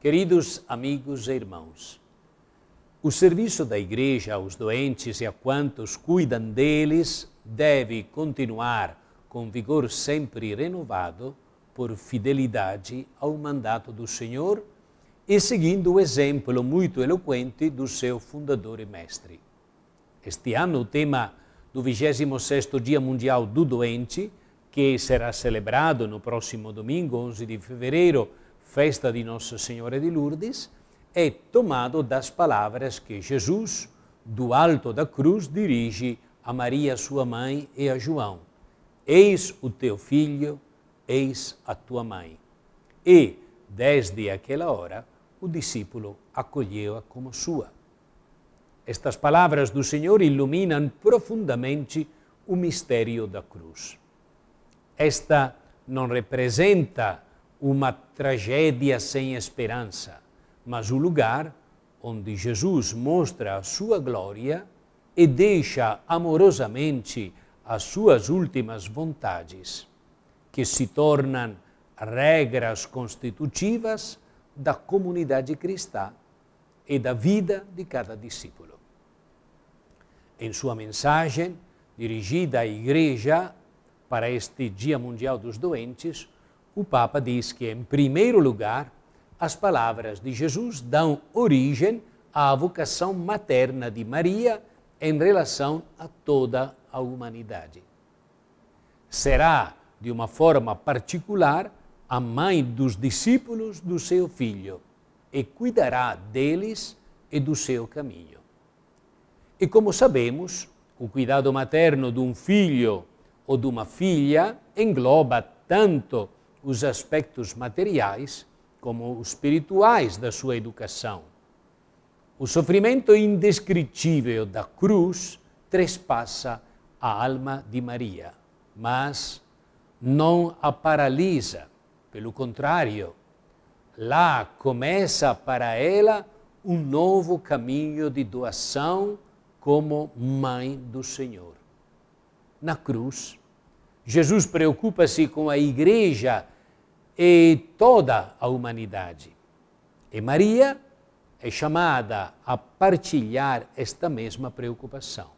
Queridos amigos e irmãos, o serviço da Igreja aos doentes e a quantos cuidam deles deve continuar com vigor sempre renovado por fidelidade ao mandato do Senhor e seguindo o exemplo muito eloquente do seu fundador e mestre. Este ano, o tema do 26 Dia Mundial do Doente, que será celebrado no próximo domingo, 11 de fevereiro, festa de Nossa Senhora de Lourdes, é tomado das palavras que Jesus, do alto da cruz, dirige a Maria, sua mãe, e a João: Eis o teu filho, eis a tua mãe. E, desde aquela hora, o discípulo acolheu-a como sua. Estas palavras do Senhor iluminam profundamente o mistério da cruz. Esta não representa uma tragédia sem esperança, mas o lugar onde Jesus mostra a sua glória e deixa amorosamente as suas últimas vontades, que se tornam regras constitutivas da comunidade cristã e da vida de cada discípulo. Em sua mensagem, dirigida à Igreja para este Dia Mundial dos Doentes, o Papa diz que, em primeiro lugar, as palavras de Jesus dão origem à vocação materna de Maria em relação a toda a humanidade. Será, de uma forma particular, a mãe dos discípulos do seu filho e cuidará deles e do seu caminho. E como sabemos, o cuidado materno de um filho ou de uma filha engloba tanto os aspectos materiais como os espirituais da sua educação. O sofrimento indescritível da cruz trespassa a alma de Maria, mas não a paralisa. Pelo contrário, lá começa para ela um novo caminho de doação como mãe do Senhor. Na cruz, Jesus preocupa-se com a igreja e toda a humanidade. E Maria é chamada a partilhar esta mesma preocupação.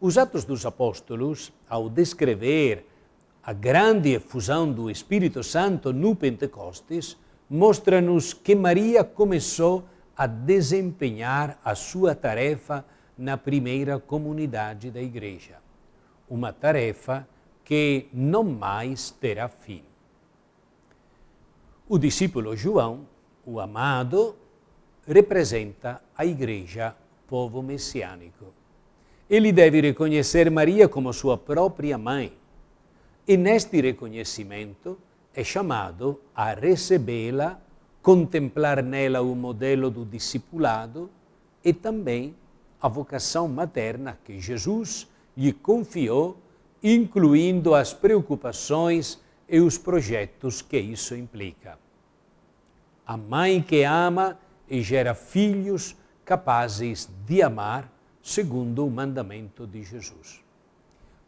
Os Atos dos Apóstolos, ao descrever a grande efusão do Espírito Santo no Pentecostes, mostra-nos que Maria começou a desempenhar a sua tarefa na primeira comunidade da igreja uma tarefa que não mais terá fim. O discípulo João, o amado, representa a Igreja, povo messiânico. Ele deve reconhecer Maria como sua própria mãe. E neste reconhecimento é chamado a recebê-la, contemplar nela o modelo do discipulado e também a vocação materna que Jesus lhe confiou, incluindo as preocupações e os projetos que isso implica. A mãe que ama e gera filhos capazes de amar, segundo o mandamento de Jesus.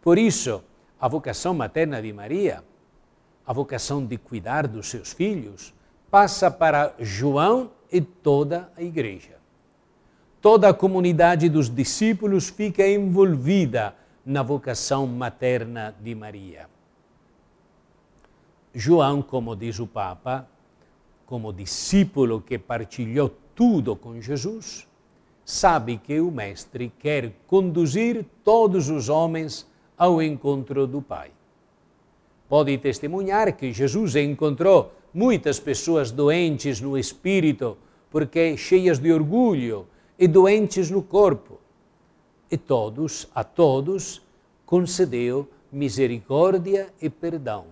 Por isso, a vocação materna de Maria, a vocação de cuidar dos seus filhos, passa para João e toda a igreja. Toda a comunidade dos discípulos fica envolvida na vocação materna de Maria. João, como diz o Papa, como discípulo que partilhou tudo com Jesus, sabe que o Mestre quer conduzir todos os homens ao encontro do Pai. Pode testemunhar que Jesus encontrou muitas pessoas doentes no espírito, porque cheias de orgulho, e doentes no corpo e todos, a todos, concedeu misericórdia e perdão.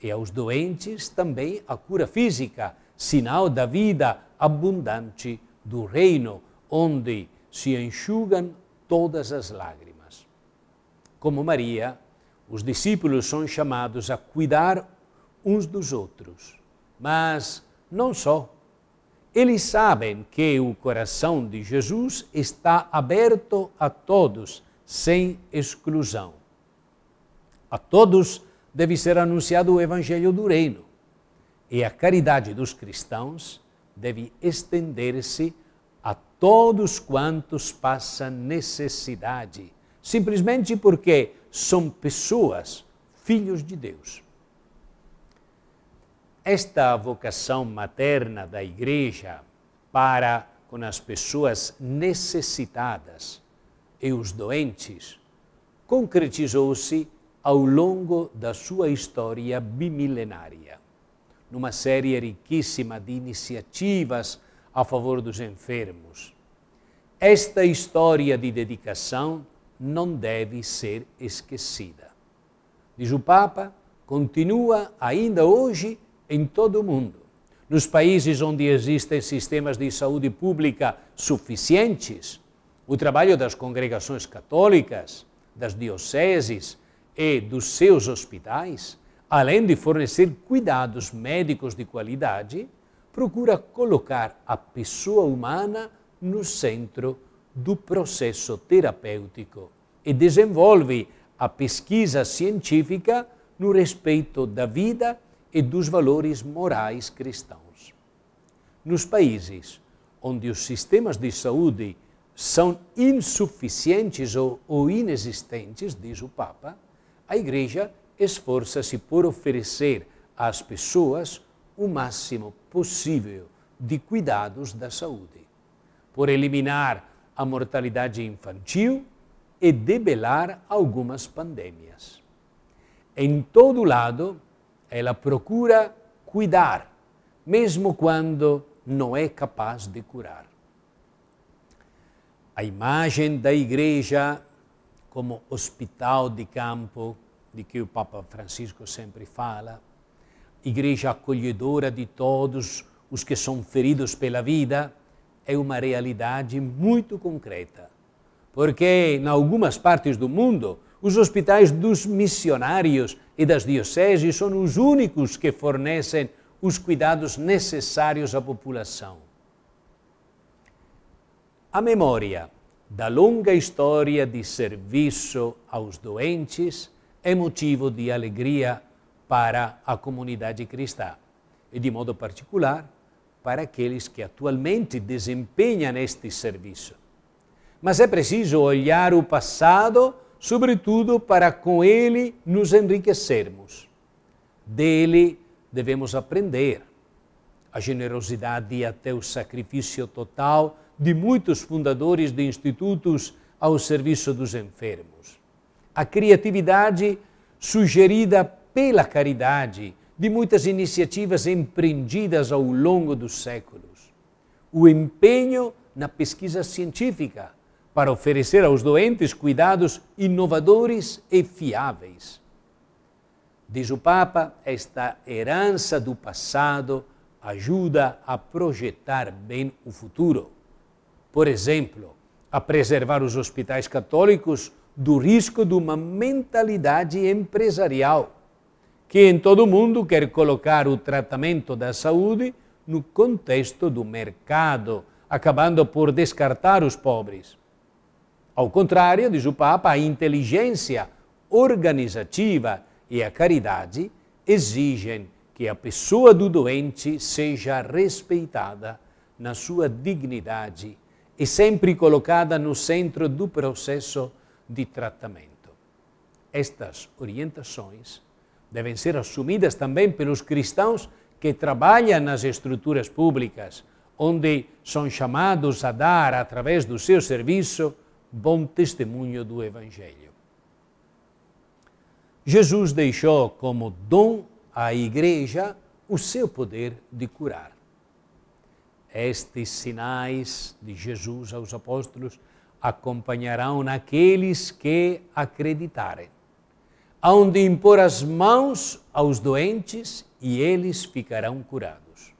E aos doentes também a cura física, sinal da vida abundante do reino, onde se enxugam todas as lágrimas. Como Maria, os discípulos são chamados a cuidar uns dos outros, mas não só eles sabem que o coração de Jesus está aberto a todos, sem exclusão. A todos deve ser anunciado o Evangelho do Reino, e a caridade dos cristãos deve estender-se a todos quantos passam necessidade, simplesmente porque são pessoas, filhos de Deus esta vocação materna da igreja para com as pessoas necessitadas e os doentes concretizou-se ao longo da sua história bimilenária, numa série riquíssima de iniciativas a favor dos enfermos. Esta história de dedicação não deve ser esquecida. Diz o Papa, continua ainda hoje em todo o mundo. Nos países onde existem sistemas de saúde pública suficientes, o trabalho das congregações católicas, das dioceses e dos seus hospitais, além de fornecer cuidados médicos de qualidade, procura colocar a pessoa humana no centro do processo terapêutico e desenvolve a pesquisa científica no respeito da vida e dos valores morais cristãos. Nos países onde os sistemas de saúde são insuficientes ou, ou inexistentes, diz o Papa, a Igreja esforça-se por oferecer às pessoas o máximo possível de cuidados da saúde, por eliminar a mortalidade infantil e debelar algumas pandemias. Em todo lado, ela procura cuidar, mesmo quando não é capaz de curar. A imagem da igreja como hospital de campo, de que o Papa Francisco sempre fala, igreja acolhedora de todos os que são feridos pela vida, é uma realidade muito concreta. Porque em algumas partes do mundo, os hospitais dos missionários e das dioceses são os únicos que fornecem os cuidados necessários à população. A memória da longa história de serviço aos doentes é motivo de alegria para a comunidade cristã e, de modo particular, para aqueles que atualmente desempenham este serviço. Mas é preciso olhar o passado sobretudo para com ele nos enriquecermos. Dele devemos aprender a generosidade e até o sacrifício total de muitos fundadores de institutos ao serviço dos enfermos. A criatividade sugerida pela caridade de muitas iniciativas empreendidas ao longo dos séculos. O empenho na pesquisa científica, para oferecer aos doentes cuidados inovadores e fiáveis. Diz o Papa, esta herança do passado ajuda a projetar bem o futuro. Por exemplo, a preservar os hospitais católicos do risco de uma mentalidade empresarial, que em todo o mundo quer colocar o tratamento da saúde no contexto do mercado, acabando por descartar os pobres. Ao contrário, diz o Papa, a inteligência organizativa e a caridade exigem que a pessoa do doente seja respeitada na sua dignidade e sempre colocada no centro do processo de tratamento. Estas orientações devem ser assumidas também pelos cristãos que trabalham nas estruturas públicas, onde são chamados a dar, através do seu serviço, bom testemunho do Evangelho. Jesus deixou como dom à Igreja o seu poder de curar. Estes sinais de Jesus aos apóstolos acompanharão naqueles que acreditarem. Hão de impor as mãos aos doentes e eles ficarão curados.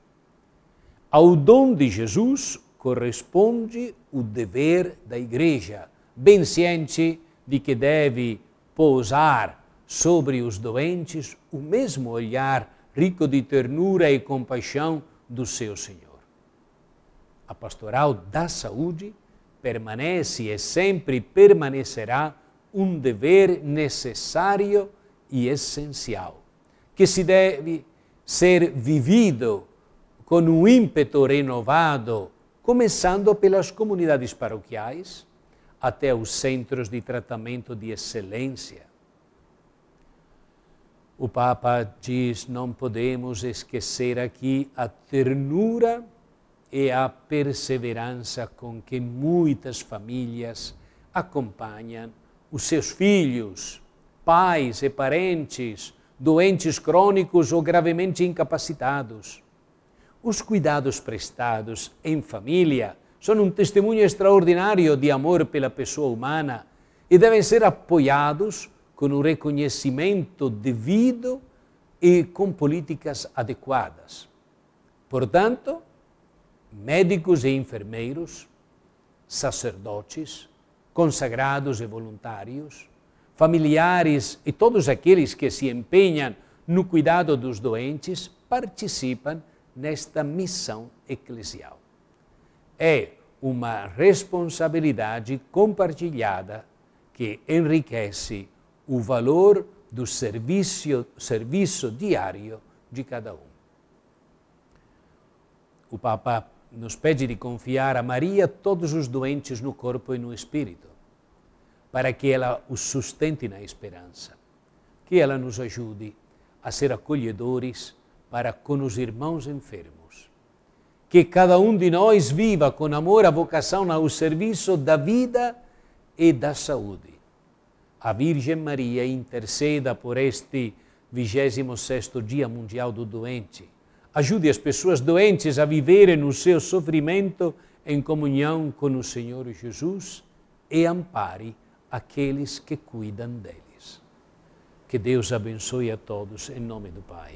Ao dom de Jesus, corresponde o dever da Igreja, bem ciente de que deve pousar sobre os doentes o mesmo olhar rico de ternura e compaixão do seu Senhor. A pastoral da saúde permanece e sempre permanecerá um dever necessário e essencial, que se deve ser vivido com um ímpeto renovado começando pelas comunidades paroquiais até os centros de tratamento de excelência. O Papa diz: não podemos esquecer aqui a ternura e a perseverança com que muitas famílias acompanham os seus filhos, pais e parentes, doentes crônicos ou gravemente incapacitados os cuidados prestados em família são um testemunho extraordinário de amor pela pessoa humana e devem ser apoiados com o um reconhecimento devido e com políticas adequadas. Portanto, médicos e enfermeiros, sacerdotes, consagrados e voluntários, familiares e todos aqueles que se empenham no cuidado dos doentes participam nesta missão eclesial. É uma responsabilidade compartilhada que enriquece o valor do serviço, serviço diário de cada um. O Papa nos pede de confiar a Maria todos os doentes no corpo e no espírito, para que ela os sustente na esperança, que ela nos ajude a ser acolhedores para com os irmãos enfermos. Que cada um de nós viva com amor a vocação ao serviço da vida e da saúde. A Virgem Maria interceda por este 26º Dia Mundial do Doente. Ajude as pessoas doentes a viverem no seu sofrimento em comunhão com o Senhor Jesus e ampare aqueles que cuidam deles. Que Deus abençoe a todos, em nome do Pai.